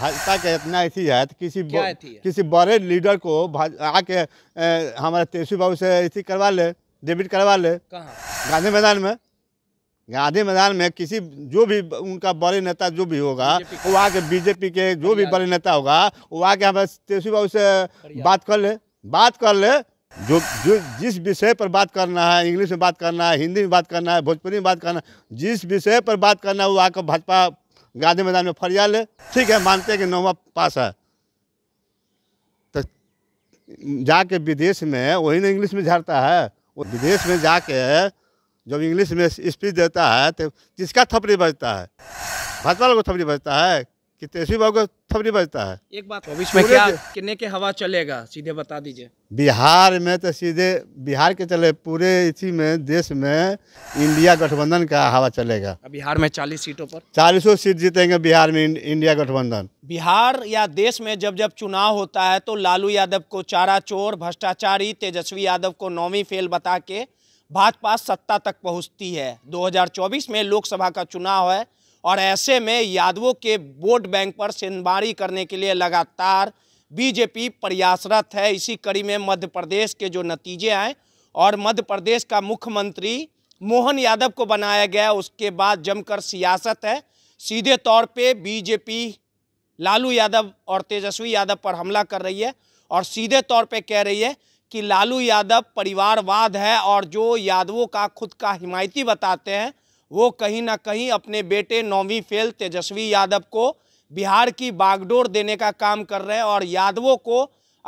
भाजपा का इतना ऐसी है तो किसी ब, है? किसी बड़े लीडर को आके हमारे तेजस्वी बाबू से ऐसी करवा ले डेबिट करवा ले गांधी मैदान में गांधी मैदान में किसी जो भी उनका बड़े नेता जो भी होगा वो आके बीजेपी के जो भी बड़े नेता होगा वो आके हमारे तेजस्वी बाबू से बात कर ले बात कर ले जो जो जिस विषय पर बात करना है इंग्लिश में बात करना है हिंदी में बात करना है भोजपुरी में बात करना है जिस विषय पर बात करना है वो आकर भाजपा गांधी मैदान में फरिया ले ठीक है मानते हैं कि नौवा पास है तो जाके विदेश में वही ना इंग्लिश में झाड़ता है वो विदेश में जाके जब इंग्लिश में स्पीच देता है तो किसका थपड़ी बजता है भाजपा को थपड़ी बजता है कि तेजस्वी बाबू का थपड़ी बजता है एक बात भविष्य में क्या किन्ने के हवा चलेगा सीधे बता दीजिए बिहार में तो सीधे बिहार के चले पूरे इसी में देश में इंडिया गठबंधन का हवा चलेगा बिहार में 40 सीटों पर चालीसों सीट जीतेंगे बिहार में इंडिया गठबंधन बिहार या देश में जब जब चुनाव होता है तो लालू यादव को चारा चोर भ्रष्टाचारी तेजस्वी यादव को नौवीं फेल बता के भाजपा सत्ता तक पहुँचती है दो में लोकसभा का चुनाव है और ऐसे में यादवों के वोट बैंक पर सेंधमारी करने के लिए लगातार बीजेपी प्रयासरत है इसी कड़ी में मध्य प्रदेश के जो नतीजे आए और मध्य प्रदेश का मुख्यमंत्री मोहन यादव को बनाया गया उसके बाद जमकर सियासत है सीधे तौर पे बीजेपी लालू यादव और तेजस्वी यादव पर हमला कर रही है और सीधे तौर पे कह रही है कि लालू यादव परिवारवाद है और जो यादवों का खुद का हिमायती बताते हैं वो कहीं ना कहीं अपने बेटे नौवीं फेल तेजस्वी यादव को बिहार की बागडोर देने का काम कर रहे हैं और यादवों को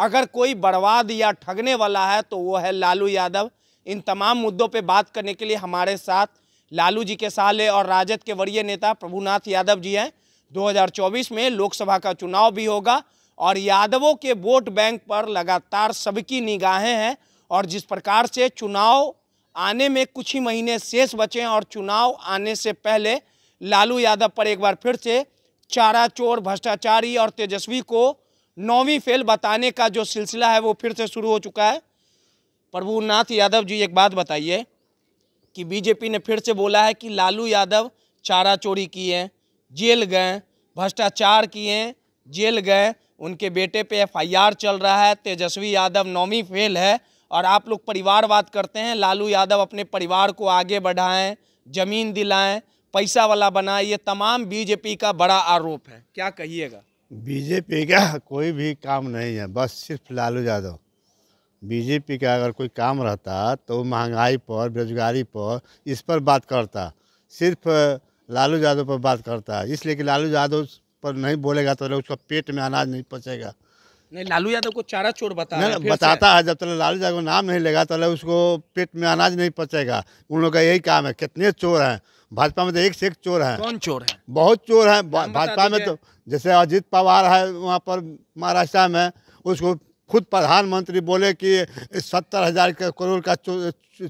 अगर कोई बर्बाद या ठगने वाला है तो वो है लालू यादव इन तमाम मुद्दों पे बात करने के लिए हमारे साथ लालू जी के साले और राजद के वरीय नेता प्रभुनाथ यादव जी हैं 2024 में लोकसभा का चुनाव भी होगा और यादवों के वोट बैंक पर लगातार सबकी निगाहें हैं और जिस प्रकार से चुनाव आने में कुछ ही महीने शेष बचे हैं और चुनाव आने से पहले लालू यादव पर एक बार फिर से चारा चोर भ्रष्टाचारी और तेजस्वी को नौवीं फेल बताने का जो सिलसिला है वो फिर से शुरू हो चुका है प्रभुनाथ यादव जी एक बात बताइए कि बीजेपी ने फिर से बोला है कि लालू यादव चारा चोरी किए जेल गए भ्रष्टाचार किए जेल गए उनके बेटे पे एफआईआर चल रहा है तेजस्वी यादव नौवीं फेल है और आप लोग परिवारवाद करते हैं लालू यादव अपने परिवार को आगे बढ़ाएं जमीन दिलाएं पैसा वाला बनाएं ये तमाम बीजेपी का बड़ा आरोप है क्या कहिएगा बीजेपी का कोई भी काम नहीं है बस सिर्फ लालू यादव बीजेपी का अगर कोई काम रहता तो महंगाई पर बेरोजगारी पर इस पर बात करता सिर्फ लालू यादव पर बात करता है इसलिए कि लालू यादव पर नहीं बोलेगा तो उसका पेट में अनाज नहीं पचेगा नहीं लालू यादव को चारा चोर बता नहीं, नहीं बताता है जब तक तो लालू यादव नाम नहीं लेगा तब तो उसको पेट में अनाज नहीं पचेगा उन लोग का यही काम है कितने चोर हैं भाजपा में तो एक से एक चोर हैं कौन चोर है बहुत चोर हैं भाजपा में तो जैसे अजीत पवार है वहाँ पर महाराष्ट्र में उसको खुद प्रधानमंत्री बोले कि सत्तर हजार करोड़ का चो,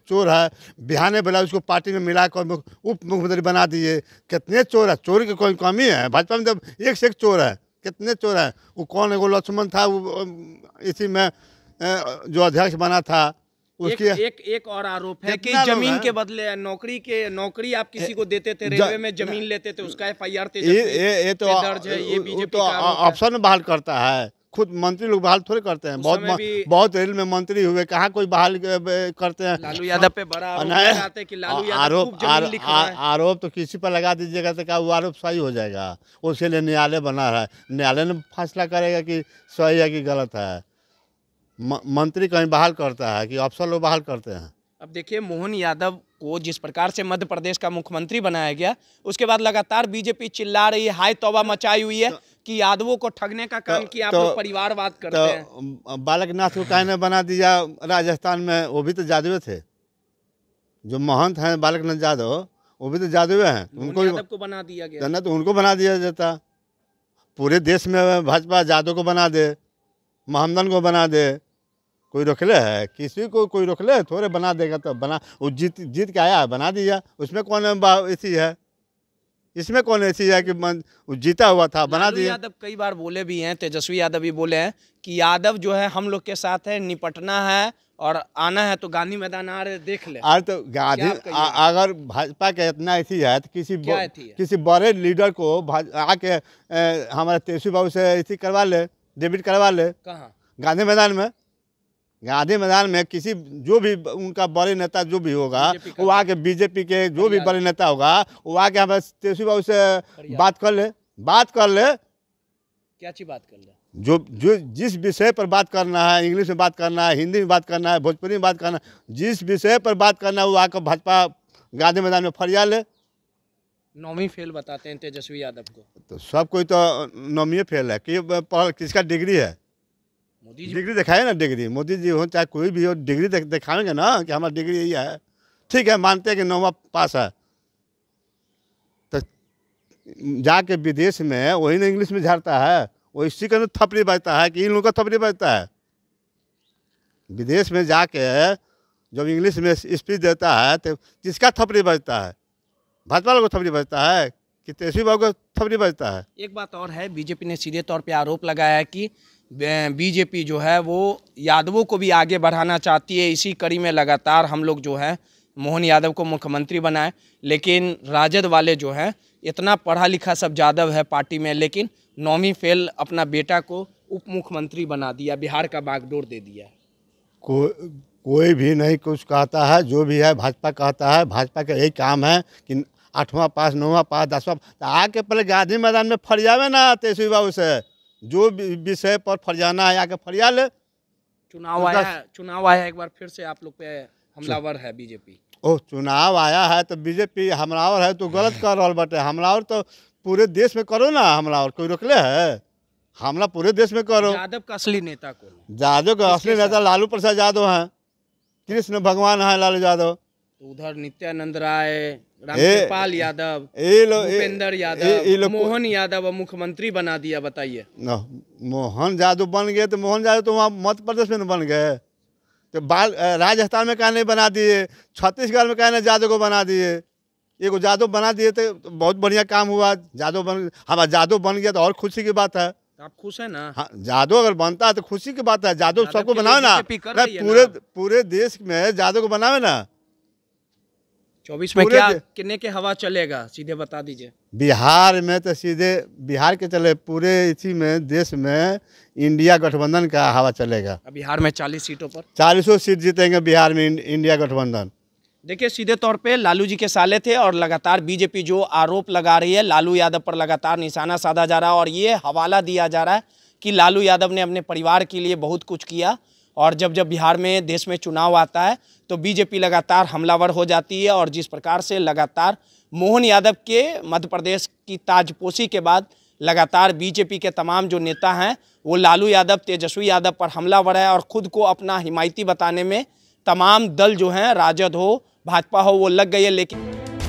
चोर है बिहाने बोला उसको पार्टी में मिलाकर उप मुख्यमंत्री बना दिए कितने चोर है चोर की कोई कमी है भाजपा में तो एक से एक चोर है कितने चोर हैं वो कौन है वो लक्ष्मण था वो इसी में जो अध्यक्ष बना था उसकी एक, एक एक और आरोप है कि जमीन के बदले नौकरी के नौकरी आप किसी को देते थे रेलवे में जमीन लेते थे उसका एफ आई आर ये तो ऑप्शन बहाल करता है खुद मंत्री लोग बहाल थोड़े करते हैं बहुत बहुत रेल में मंत्री हुए कहाँ कोई बहाल करते हैं लालू यादव पे बड़ा आरोप आरोप तो किसी पर लगा दीजिएगा तो क्या वो आरोप सही हो जाएगा उसके लिए न्यायालय बना रहा है न्यायालय ने फैसला करेगा कि सही है कि गलत है मंत्री कहीं बहाल करता है कि अफसर लोग बहाल करते हैं अब देखिए मोहन यादव को जिस प्रकार से मध्य प्रदेश का मुख्यमंत्री बनाया गया उसके बाद लगातार बीजेपी चिल्ला रही है हाय तोबा मचाई हुई है तो कि यादवों को ठगने का काम तो- किया तो, तो, परिवार परिवारवाद करते तो, हैं बालकनाथ को कहने बना दिया राजस्थान में वो भी तो जादवे थे जो महंत हैं बालक नाथ जादव वो भी तो जादवे हैं उनको को बना दिया गया तो ना तो उनको बना दिया जाता पूरे देश में भाजपा जादव को बना दे महमदन को बना दे कोई रोकले है किसी को कोई रोकले है थोड़े बना देगा तो बना वो जीत जीत के आया बना दिया उसमें कौन इसी है इसमें कौन ऐसी है कि मन जीता हुआ था बना दिया यादव कई बार बोले भी हैं तेजस्वी यादव भी बोले हैं कि यादव जो है हम लोग के साथ है निपटना है और आना है तो गांधी मैदान आ रहे देख ले आज तो गांधी अगर भाजपा के इतना ऐसी है तो किसी ब, है? किसी बड़े लीडर को आके हमारे तेजस्वी बाबू से ऐसी करवा ले डेबिट करवा ले कहा गांधी मैदान में गांधी मैदान में किसी जो भी उनका बड़े नेता जो भी होगा वो आके बीजेपी के जो भी बड़े नेता होगा वो आके हम तेजस्वी बाबू से बात कर ले बात कर ले क्या चीज बात कर ले जो जो जिस विषय पर बात करना है इंग्लिश में बात करना है हिंदी में बात करना है भोजपुरी में बात करना है जिस विषय पर बात करना है वो आकर भाजपा गांधी मैदान में फरिया ले नौवीं फेल बताते हैं तेजस्वी यादव को तो सब कोई तो नौवीं फेल है कि किसका डिग्री है मोदी जी डिग्री दिखाए ना डिग्री मोदी जी हो चाहे कोई भी हो डिग्री दिखाएंगे ना कि हमारा डिग्री यही है ठीक है मानते हैं कि नौवा पास है तो जाके विदेश में वही ना इंग्लिश में झाड़ता है वो इसी का थपड़ी बजता है कि इन लोगों का थपड़ी बजता है विदेश में जाके जब इंग्लिश में स्पीच देता है तो किसका थपड़ी बजता है भाजपा लोगों को थपड़ी बजता है कि तेजस्वी बाबू को थपड़ी बजता है एक बात और है बीजेपी ने सीधे तौर पर आरोप लगाया है कि बीजेपी जो है वो यादवों को भी आगे बढ़ाना चाहती है इसी कड़ी में लगातार हम लोग जो है मोहन यादव को मुख्यमंत्री बनाए लेकिन राजद वाले जो हैं इतना पढ़ा लिखा सब यादव है पार्टी में लेकिन नौवीं फेल अपना बेटा को उप मुख्यमंत्री बना दिया बिहार का बागडोर दे दिया को कोई भी नहीं कुछ कहता है जो भी है भाजपा कहता है भाजपा का यही काम है कि आठवां पास नौवां पास दसवां तो आके पहले गांधी मैदान में फर जावे ना तेजस्वी बाबू से जो विषय पर फरियाना है आके फरिया ले चुनाव आया है चुनाव आया एक बार फिर से आप लोग पे हमलावर है बीजेपी ओह चुनाव आया है तो बीजेपी हमलावर है तो गलत कर रहा बटे हमलावर तो पूरे देश में करो ना हमलावर कोई रोकले है हमला पूरे देश में करो यादव का असली नेता को यादव का असली नेता लालू प्रसाद यादव हैं कृष्ण भगवान है लालू यादव तो उधर नित्यानंद राय रामपाल यादव भूपेंद्र यादव मोहन यादव मुख्यमंत्री बना दिया बताइए मोहन यादव बन गए तो मोहन यादव तो वहाँ मध्य प्रदेश में बन गए तो बाल राजस्थान में कहने बना दिए छत्तीसगढ़ में कहने यादव को बना दिए एगो यादव बना दिए तो बहुत बढ़िया काम हुआ यादव बन हमारा यादव बन गया तो और खुशी की बात है तो आप खुश है ना हाँ यादव अगर बनता है तो खुशी की बात है जादो सबको बनावे ना पूरे पूरे देश में यादव को बनावे ना चौबीस में क्या कितने के हवा चलेगा सीधे बता दीजिए बिहार में तो सीधे बिहार के चले पूरे इसी में देश में इंडिया गठबंधन का हवा चलेगा बिहार में चालीस सीटों पर चालीसों सीट जीतेंगे बिहार में इंडिया गठबंधन देखिए सीधे तौर पे लालू जी के साले थे और लगातार बीजेपी जो आरोप लगा रही है लालू यादव पर लगातार निशाना साधा जा रहा है और ये हवाला दिया जा रहा है कि लालू यादव ने अपने परिवार के लिए बहुत कुछ किया और जब जब बिहार में देश में चुनाव आता है तो बीजेपी लगातार हमलावर हो जाती है और जिस प्रकार से लगातार मोहन यादव के मध्य प्रदेश की ताजपोशी के बाद लगातार बीजेपी के तमाम जो नेता हैं वो लालू यादव तेजस्वी यादव पर हमलावर है और ख़ुद को अपना हिमायती बताने में तमाम दल जो हैं राजद हो भाजपा हो वो लग गई है लेकिन